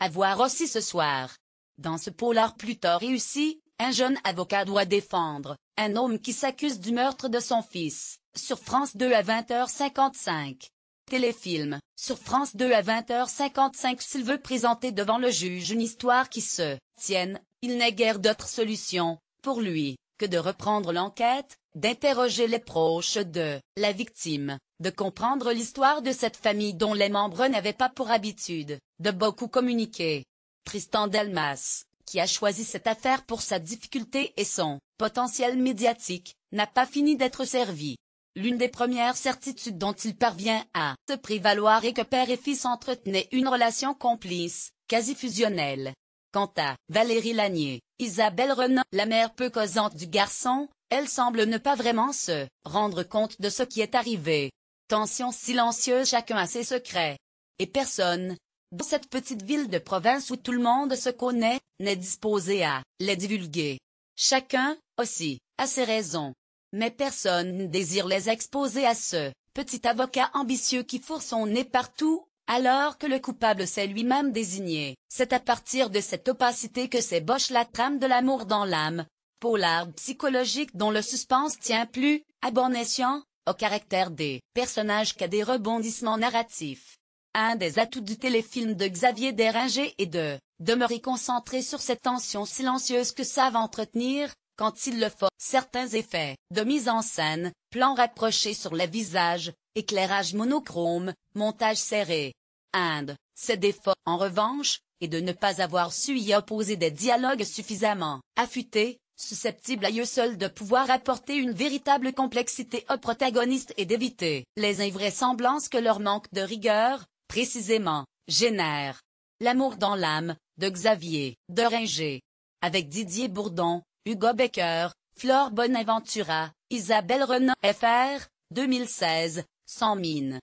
À voir aussi ce soir. Dans ce polar plutôt réussi, un jeune avocat doit défendre un homme qui s'accuse du meurtre de son fils, sur France 2 à 20h55. Téléfilm, sur France 2 à 20h55 s'il veut présenter devant le juge une histoire qui se tienne, il n'est guère d'autre solution, pour lui, que de reprendre l'enquête, d'interroger les proches de la victime, de comprendre l'histoire de cette famille dont les membres n'avaient pas pour habitude de beaucoup communiquer. Tristan Delmas, qui a choisi cette affaire pour sa difficulté et son potentiel médiatique, n'a pas fini d'être servi. L'une des premières certitudes dont il parvient à se prévaloir est que père et fils entretenaient une relation complice, quasi fusionnelle. Quant à Valérie Lanier, Isabelle Renan, la mère peu causante du garçon, elle semble ne pas vraiment se rendre compte de ce qui est arrivé. Tension silencieuse chacun a ses secrets. Et personne, dans cette petite ville de province où tout le monde se connaît, n'est disposé à les divulguer. Chacun, aussi, a ses raisons. Mais personne ne désire les exposer à ce petit avocat ambitieux qui fourre son nez partout alors que le coupable s'est lui-même désigné. C'est à partir de cette opacité que s'ébauche la trame de l'amour dans l'âme, polar psychologique dont le suspense tient plus, à bon escient, au caractère des personnages qu'à des rebondissements narratifs. Un des atouts du téléfilm de Xavier Déringer est de demeurer concentré sur cette tension silencieuse que savent entretenir, quand il le faut, certains effets de mise en scène, plans rapprochés sur les visages, éclairage monochrome, montage serré. Inde, ses défauts, en revanche, et de ne pas avoir su y opposer des dialogues suffisamment affûtés, susceptibles à eux seuls de pouvoir apporter une véritable complexité aux protagonistes et d'éviter les invraisemblances que leur manque de rigueur, précisément, génère. L'amour dans l'âme, de Xavier Deringer. Avec Didier Bourdon, Hugo Becker, Flore Bonaventura, Isabelle Renan, FR, 2016, 100 mines.